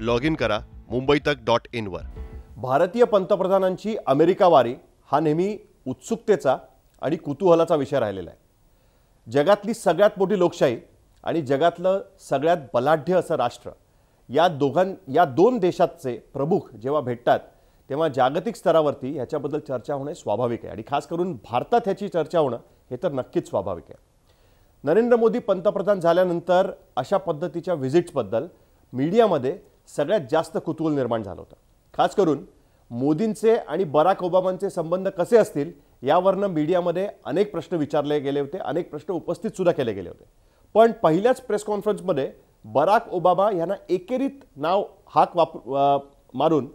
log in करा मुंबई तक dot इनवर भारतीय पंतप्रधानांची अमेरिका वारी हा नेहमी उत्सुकतेचा आणि कुतूहलाचा विषय राहिलेला आहे जगातली सगळ्यात मोठी लोकशाही आणि जगातलं सगळ्यात बलाढ्य असं राष्ट्र या दोघां या दोन देशाचे प्रमुख जेव्हा भेटतात तेव्हा जागतिक स्तरावरती ह्याच्याबद्दल चर्चा होणे स्वाभाविक आहे आणि खास करून भारतात ह्याची चर्चा होणं हे तर नक्कीच स्वाभाविक आहे नरेंद्र मोदी पंतप्रधान झाल्यानंतर अशा पद्धतीच्या व्हिजिट्सबद्दल मीडियामध्ये सगळ्यात जास्त कुतूहल निर्माण झालं होतं खास करून मोदींचे आणि बराक ओबामांचे संबंध कसे असतील यावरनं मीडियामध्ये अनेक प्रश्न विचारले गेले होते अनेक प्रश्न उपस्थित सुद्धा केले गेले होते पण पहिल्याच प्रेस कॉन्फरन्समध्ये बराक ओबामा यांना एकेरीत नाव हाक वापर मारून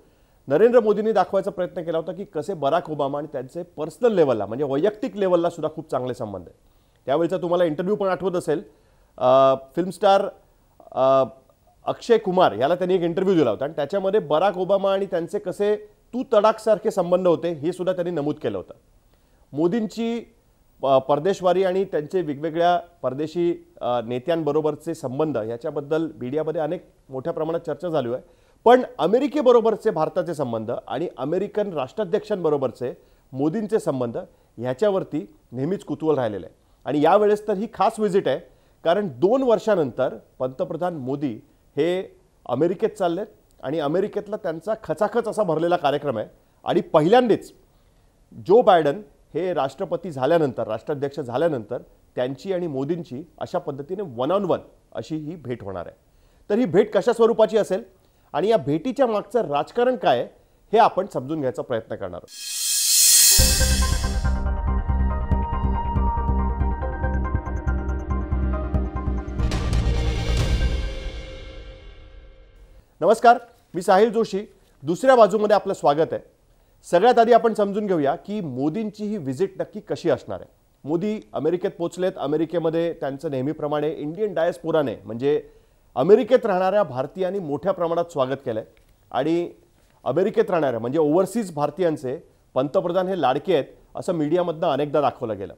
नरेंद्र मोदींनी दाखवायचा प्रयत्न केला होता की कसे बराक ओबामा आणि त्यांचे पर्सनल लेवलला म्हणजे वैयक्तिक लेवलला सुद्धा खूप चांगले संबंध आहे त्यावेळेचा तुम्हाला इंटरव्ह्यू पण आठवत असेल फिल्मस्टार अक्षय कुमार याला त्यांनी एक इंटरव्ह्यू दिला होता आणि त्याच्यामध्ये बराक ओबामा आणि त्यांचे कसे तू तडाखसारखे संबंध होते हे सुद्धा त्यांनी नमूद केलं होतं मोदींची परदेशवारी आणि त्यांचे वेगवेगळ्या परदेशी नेत्यांबरोबरचे संबंध याच्याबद्दल मीडियामध्ये अनेक मोठ्या प्रमाणात चर्चा झाली आहे पण अमेरिकेबरोबरचे भारताचे संबंध आणि अमेरिकन राष्ट्राध्यक्षांबरोबरचे मोदींचे संबंध ह्याच्यावरती नेहमीच कुतूहल राहिलेलं आहे आणि यावेळेस तर ही खास व्हिजिट आहे कारण दोन वर्षानंतर पंतप्रधान मोदी हे अमेरिकेत चाललेत आणि अमेरिकेतला त्यांचा खचाखच असा भरलेला कार्यक्रम आहे आणि पहिल्यांदाच जो बायडन हे राष्ट्रपती झाल्यानंतर राष्ट्राध्यक्ष झाल्यानंतर त्यांची आणि मोदींची अशा पद्धतीने वन ऑन वन अशी ही भेट होणार आहे तर ही भेट कशा स्वरूपाची असेल आणि या भेटीच्या मागचं राजकारण काय हे आपण समजून घ्यायचा प्रयत्न करणार आहोत नमस्कार मी साहिल जोशी दुसऱ्या बाजूमध्ये आपलं स्वागत आहे सगळ्यात आधी आपण समजून घेऊया की मोदींची ही व्हिजिट नक्की कशी असणार आहे मोदी अमेरिकेत पोचलेत अमेरिकेमध्ये त्यांचं नेहमीप्रमाणे इंडियन डायस्पोराने म्हणजे अमेरिकेत राहणाऱ्या भारतीयांनी मोठ्या प्रमाणात स्वागत केलं आहे आणि अमेरिकेत राहणाऱ्या म्हणजे ओव्हरसीज भारतीयांचे पंतप्रधान हे लाडके आहेत असं मीडियामधनं अनेकदा दाखवलं गेलं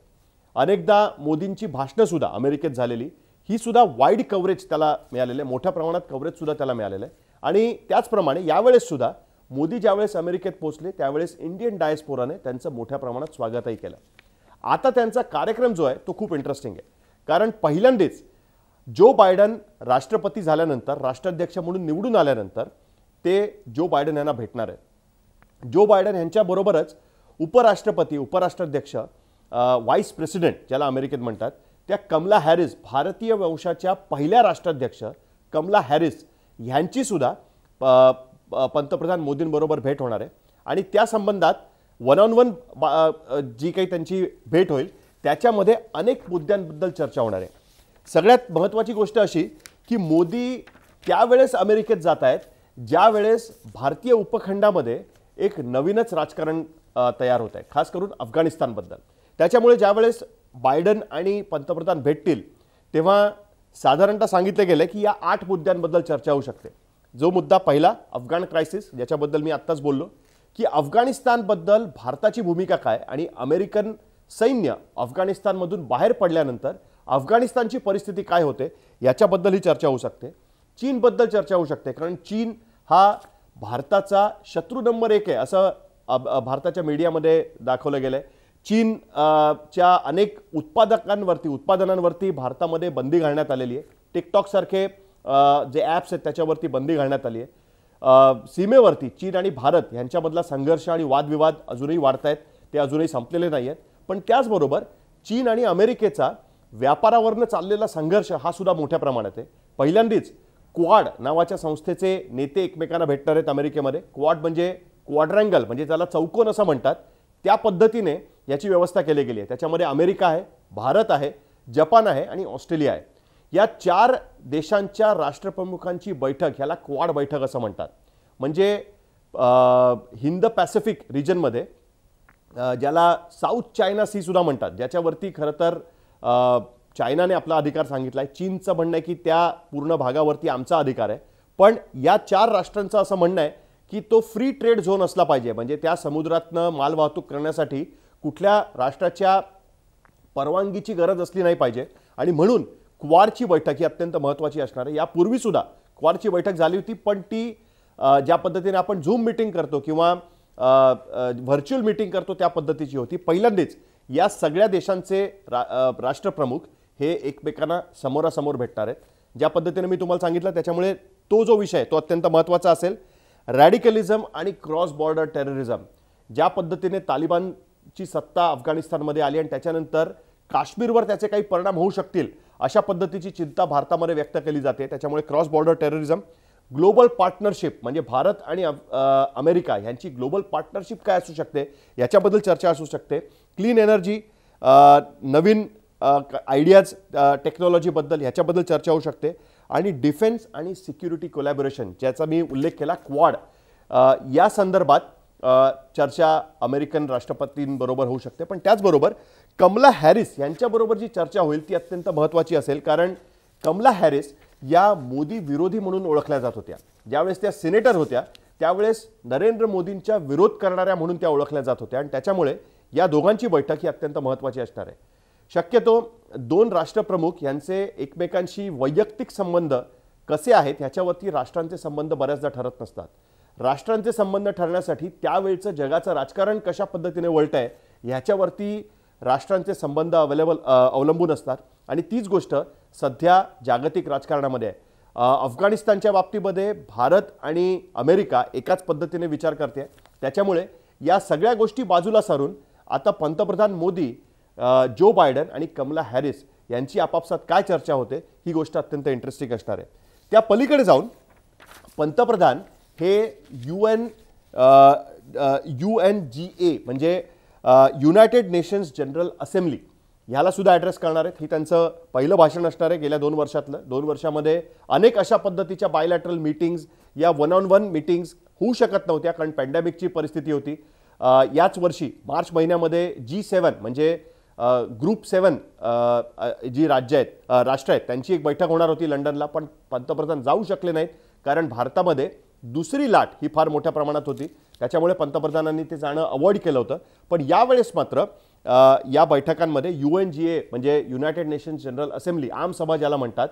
अनेकदा मोदींची भाषणंसुद्धा अमेरिकेत झालेली ही सुद्धा वाईड कव्हरेज त्याला मिळालेलं आहे मोठ्या प्रमाणात कव्हरेजसुद्धा त्याला मिळालेलं आहे आणि त्याचप्रमाणे यावेळेससुद्धा मोदी ज्यावेळेस अमेरिकेत पोहोचले त्यावेळेस इंडियन डायस्पोराने त्यांचं मोठ्या प्रमाणात स्वागतही केलं आता त्यांचा कार्यक्रम जो आहे तो खूप इंटरेस्टिंग आहे कारण पहिल्यांदाच जो बायडन राष्ट्रपती झाल्यानंतर राष्ट्राध्यक्ष म्हणून निवडून आल्यानंतर ते जो बायडन यांना भेटणार आहेत जो बायडन यांच्याबरोबरच उपराष्ट्रपती उपराष्ट्राध्यक्ष व्हाईस प्रेसिडेंट ज्याला अमेरिकेत म्हणतात त्या कमला हॅरिस भारतीय वंशाच्या पहिल्या राष्ट्राध्यक्ष कमला हॅरिस ह्यांचीसुद्धा सुद्धा पंतप्रधान मोदींबरोबर भेट होणार आहे आणि त्या संबंधात वन ऑन वन जी काही त्यांची भेट होईल त्याच्यामध्ये अनेक मुद्द्यांबद्दल चर्चा होणार आहे सगळ्यात महत्त्वाची गोष्ट अशी की मोदी त्यावेळेस अमेरिकेत जात आहेत ज्यावेळेस भारतीय उपखंडामध्ये एक नवीनच राजकारण तयार होत आहे खास करून अफगाणिस्तानबद्दल त्याच्यामुळे ज्यावेळेस बायडन आणि पंतप्रधान भेटतील तेव्हा साधारणतः सांगितलं गेले की या आठ मुद्द्यांबद्दल चर्चा होऊ शकते जो मुद्दा पहिला अफगाण क्रायसिस ज्याच्याबद्दल मी आत्ताच बोललो की अफगाणिस्तानबद्दल भारताची भूमिका काय आणि अमेरिकन सैन्य अफगाणिस्तानमधून बाहेर पडल्यानंतर अफगाणिस्तानची परिस्थिती काय होते याच्याबद्दल ही चर्चा होऊ शकते चीनबद्दल चर्चा होऊ शकते कारण चीन हा भारताचा शत्रू नंबर एक आहे असं भारताच्या मीडियामध्ये दाखवलं गेलं आहे चीन च्या अनेक उत्पादकांवरती उत्पादनांवरती भारतामध्ये बंदी घालण्यात आलेली आहे टिकटॉकसारखे जे ॲप्स आहेत त्याच्यावरती बंदी घालण्यात आली आहे सीमेवरती चीन आणि भारत यांच्यामधला संघर्ष आणि वादविवाद अजूनही वाढत आहेत ते अजूनही संपलेले नाही आहेत पण त्याचबरोबर चीन आणि अमेरिकेचा व्यापारावरनं चाललेला संघर्ष हा सुद्धा मोठ्या प्रमाणात आहे पहिल्यांदीच क्वाड नावाच्या संस्थेचे नेते एकमेकांना भेटणार आहेत अमेरिकेमध्ये क्वाड म्हणजे क्वाड्रँगल म्हणजे त्याला चौकोन असं म्हणतात त्या पद्धतीने याची व्यवस्था केली गेली आहे त्याच्यामध्ये अमेरिका आहे भारत आहे जपान आहे आणि ऑस्ट्रेलिया आहे या चार देशांच्या राष्ट्रप्रमुखांची बैठक ह्याला क्वाड बैठक असं म्हणतात म्हणजे हिंद पॅसिफिक रिजनमध्ये ज्याला साऊथ चायना सी सुद्धा म्हणतात ज्याच्यावरती खरं तर चायनाने आपला अधिकार सांगितला आहे चीनचं म्हणणं आहे की त्या पूर्ण भागावरती आमचा अधिकार आहे पण या चार राष्ट्रांचं असं म्हणणं आहे की तो फ्री ट्रेड झोन असला पाहिजे म्हणजे त्या समुद्रातनं मालवाहतूक करण्यासाठी कुठल्या राष्ट्राच्या परवानगीची गरज असली नाही पाहिजे आणि म्हणून क्वारची बैठक ही अत्यंत महत्त्वाची असणार आहे यापूर्वीसुद्धा क्वारची बैठक झाली होती पण ती ज्या पद्धतीने आपण झूम मिटिंग करतो किंवा व्हर्च्युअल मिटिंग करतो त्या पद्धतीची होती पहिल्यांदाच या सगळ्या देशांचे रा राष्ट्रप्रमुख हे एकमेकांना समोरासमोर भेटणार आहेत ज्या पद्धतीने मी तुम्हाला सांगितलं त्याच्यामुळे तो जो विषय तो अत्यंत महत्त्वाचा असेल रॅडिकलिझम आणि क्रॉस बॉर्डर टेररिझम ज्या पद्धतीने तालिबान ची सत्ता अफगाणिस्तानमध्ये आली आणि त्याच्यानंतर काश्मीरवर त्याचे काही परिणाम होऊ शकतील अशा पद्धतीची चिंता भारतामध्ये व्यक्त केली जाते त्याच्यामुळे cross border terrorism global partnership म्हणजे भारत आणि अमेरिका यांची ग्लोबल पार्टनरशिप काय असू शकते याच्याबद्दल चर्चा असू शकते क्लीन एनर्जी नवीन आयडियाज टेक्नॉलॉजीबद्दल ह्याच्याबद्दल चर्चा होऊ शकते आणि डिफेन्स आणि सिक्युरिटी कोलॅबोरेशन ज्याचा मी उल्लेख केला क्वाड या संदर्भात चर्चा अमेरिकन राष्ट्रपतींबरोबर होऊ शकते पण त्याचबरोबर कमला हॅरिस यांच्याबरोबर जी चर्चा होईल ती अत्यंत महत्त्वाची असेल कारण कमला हॅरिस या मोदी विरोधी म्हणून ओळखल्या जात होत्या ज्यावेळेस त्या सिनेटर होत्या त्यावेळेस नरेंद्र मोदींच्या विरोध करणाऱ्या म्हणून त्या ओळखल्या जात होत्या आणि त्याच्यामुळे या दोघांची बैठक ही अत्यंत महत्त्वाची असणार आहे शक्यतो दोन राष्ट्रप्रमुख यांचे एकमेकांशी वैयक्तिक संबंध कसे आहेत ह्याच्यावरती राष्ट्रांचे संबंध बऱ्याचदा ठरत नसतात राष्ट्रांचे संबंध ठरण्यासाठी त्यावेळचं जगाचं राजकारण कशा पद्धतीने वळत आहे ह्याच्यावरती राष्ट्रांचे संबंध अवेलेबल अवलंबून असतात आणि तीच गोष्ट सध्या जागतिक राजकारणामध्ये आहे अफगाणिस्तानच्या बाबतीमध्ये भारत आणि अमेरिका एकाच पद्धतीने विचार करते त्याच्यामुळे या सगळ्या गोष्टी बाजूला सारून आता पंतप्रधान मोदी जो बायडन आणि कमला हॅरिस यांची आपापसात काय चर्चा होते ही गोष्ट अत्यंत इंटरेस्टिंग असणार आहे त्या पलीकडे जाऊन पंतप्रधान हे U N U N G A म्हणजे युनायटेड नेशन्स जनरल असेंब्ली ह्यालासुद्धा ॲड्रेस करणार आहेत हे त्यांचं पहिलं भाषण असणार आहे गेल्या दोन वर्षातलं दोन वर्षामध्ये अनेक अशा पद्धतीच्या बायलॅटरल मीटिंग्स या वन ऑन वन मीटिंग्स होऊ शकत नव्हत्या कारण पॅन्डेमिकची परिस्थिती होती याच वर्षी मार्च महिन्यामध्ये जी सेवन म्हणजे ग्रुप सेवन जी राज्य आहेत राष्ट्र आहेत त्यांची एक बैठक होणार होती लंडनला पण पंतप्रधान जाऊ शकले नाहीत कारण भारतामध्ये दुसरी लाट ही फार मोठ्या प्रमाणात होती त्याच्यामुळे पंतप्रधानांनी ते जाणं अवॉइड केलं होतं पण यावेळेस मात्र या बैठकांमध्ये यू एन जी ए म्हणजे युनायटेड नेशन्स जनरल असेंब्ली आम सभा ज्याला म्हणतात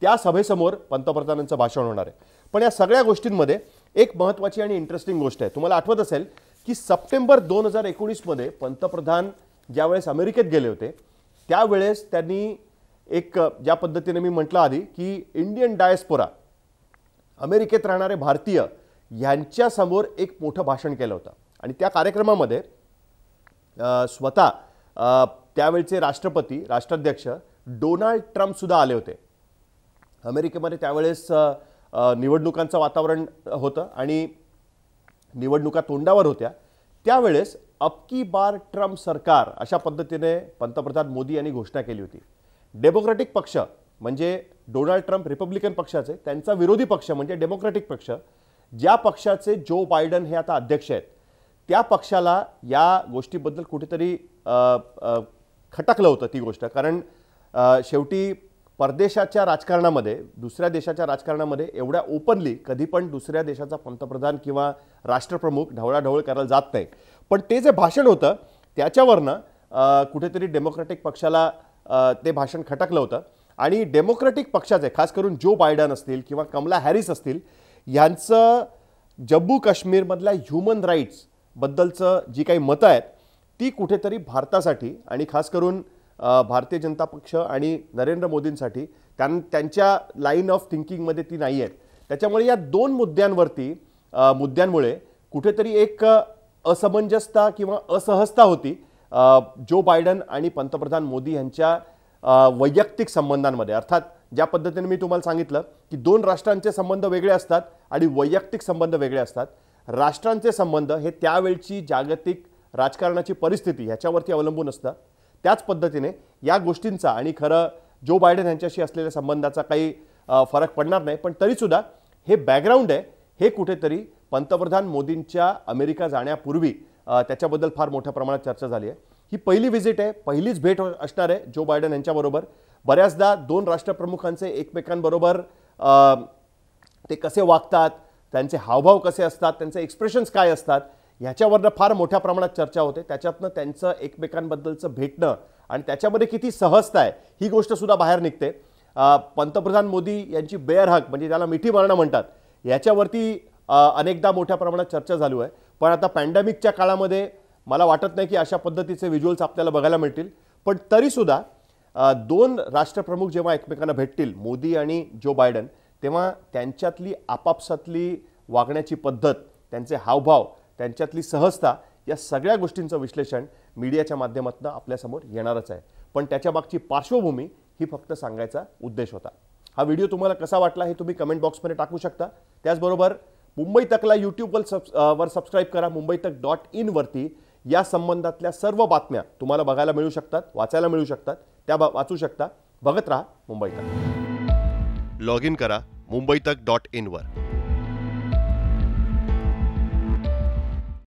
त्या सभेसमोर पंतप्रधानांचं भाषण होणार आहे पण या सगळ्या गोष्टींमध्ये एक महत्त्वाची आणि इंटरेस्टिंग गोष्ट आहे तुम्हाला आठवत असेल की सप्टेंबर दोन हजार एकोणीसमध्ये पंतप्रधान ज्यावेळेस अमेरिकेत गेले होते त्यावेळेस त्यांनी एक ज्या पद्धतीने मी म्हटलं आधी की इंडियन डायस्पोरा अमेरिकेत राहणारे भारतीय यांच्यासमोर एक मोठं भाषण केलं होतं आणि त्या कार्यक्रमामध्ये स्वतः त्यावेळचे राष्ट्रपती राष्ट्राध्यक्ष डोनाल्ड ट्रम्पसुद्धा आले होते अमेरिकेमध्ये त्यावेळेस निवडणुकांचं वातावरण होतं आणि निवडणुका तोंडावर होत्या त्यावेळेस अबकी बार ट्रम्प सरकार अशा पद्धतीने पंतप्रधान मोदी यांनी घोषणा केली होती डेमोक्रॅटिक पक्ष म्हणजे डोनाल्ड ट्रम्प रिपब्लिकन पक्षाचे त्यांचा विरोधी पक्ष म्हणजे डेमोक्रॅटिक पक्ष ज्या पक्षाचे जो बायडन हे आता अध्यक्ष आहेत त्या पक्षाला या गोष्टीबद्दल कुठेतरी खटकलं होतं ती गोष्ट कारण शेवटी परदेशाच्या राजकारणामध्ये दुसऱ्या देशाच्या राजकारणामध्ये एवढ्या ओपनली कधी पण दुसऱ्या देशाचा पंतप्रधान किंवा राष्ट्रप्रमुख ढवळाढवळ करायला जात नाही पण ते जे भाषण होतं त्याच्यावरनं कुठेतरी डेमोक्रॅटिक पक्षाला ते भाषण खटकलं होतं आणि डेमोक्रॅटिक पक्षाचे खास करून जो बायडन असतील किंवा कमला हॅरिस असतील यांचं जम्मू काश्मीरमधल्या ह्युमन राईट्सबद्दलचं जी काही मतं आहेत ती कुठेतरी भारतासाठी आणि खास करून भारतीय जनता पक्ष आणि नरेंद्र मोदींसाठी त्यां त्यांच्या लाईन ऑफ थिंकिंगमध्ये ती नाही आहेत त्याच्यामुळे या दोन मुद्द्यांवरती मुद्द्यांमुळे कुठेतरी एक असमंजसता किंवा असहजता होती जो बायडन आणि पंतप्रधान मोदी यांच्या वैयक्तिक संबंधांमध्ये अर्थात ज्या पद्धतीने मी तुम्हाला सांगितलं की दोन राष्ट्रांचे संबंध वेगळे असतात आणि वैयक्तिक संबंध वेगळे असतात राष्ट्रांचे संबंध हे त्यावेळची जागतिक राजकारणाची परिस्थिती ह्याच्यावरती अवलंबून असतं त्याच पद्धतीने या गोष्टींचा आणि खरं जो बायडन यांच्याशी असलेल्या संबंधाचा काही फरक पडणार नाही पण तरीसुद्धा हे बॅकग्राऊंड आहे हे कुठेतरी पंतप्रधान मोदींच्या अमेरिका जाण्यापूर्वी त्याच्याबद्दल फार मोठ्या प्रमाणात चर्चा झाली आहे ही पहिली व्हिजिट आहे पहिलीच भेट असणार आहे जो बायडन यांच्याबरोबर बऱ्याचदा दोन राष्ट्रप्रमुखांचे एकमेकांबरोबर ते कसे वागतात त्यांचे हावभाव कसे असतात त्यांचे एक्सप्रेशन्स काय असतात ह्याच्यावरनं फार मोठ्या प्रमाणात चर्चा होते त्याच्यातनं त्यांचं एकमेकांबद्दलचं भेटणं आणि त्याच्यामध्ये किती सहजता आहे ही गोष्टसुद्धा बाहेर निघते पंतप्रधान मोदी यांची बेअरहक म्हणजे त्याला मिठी मारणं म्हणतात याच्यावरती अनेकदा मोठ्या प्रमाणात चर्चा झालू आहे पण आता पॅन्डेमिकच्या काळामध्ये मला वाटत नाही की अशा पद्धतीचे व्हिज्युअल्स आपल्याला बघायला मिळतील पण तरीसुद्धा दोन राष्ट्रप्रमुख जेव्हा एकमेकांना भेटतील मोदी आणि जो बायडन तेव्हा त्यांच्यातली आपापसातली वागण्याची पद्धत त्यांचे हावभाव त्यांच्यातली सहजता या सगळ्या गोष्टींचं विश्लेषण मीडियाच्या माध्यमातून आपल्यासमोर येणारच आहे पण त्याच्यामागची पार्श्वभूमी ही फक्त सांगायचा उद्देश होता हा व्हिडिओ तुम्हाला कसा वाटला हे तुम्ही कमेंट बॉक्समध्ये टाकू शकता त्याचबरोबर मुंबई तकला यूट्यूबवर सब वर सबस्क्राईब करा मुंबई तक डॉट इनवरती या संबंधातल्या सर्व बातम्या तुम्हाला बघायला मिळू शकतात वाचायला मिळू शकतात त्या वाचू शकता बघत राहा मुंबई तक लॉग इन करा मुंबई तक डॉट वर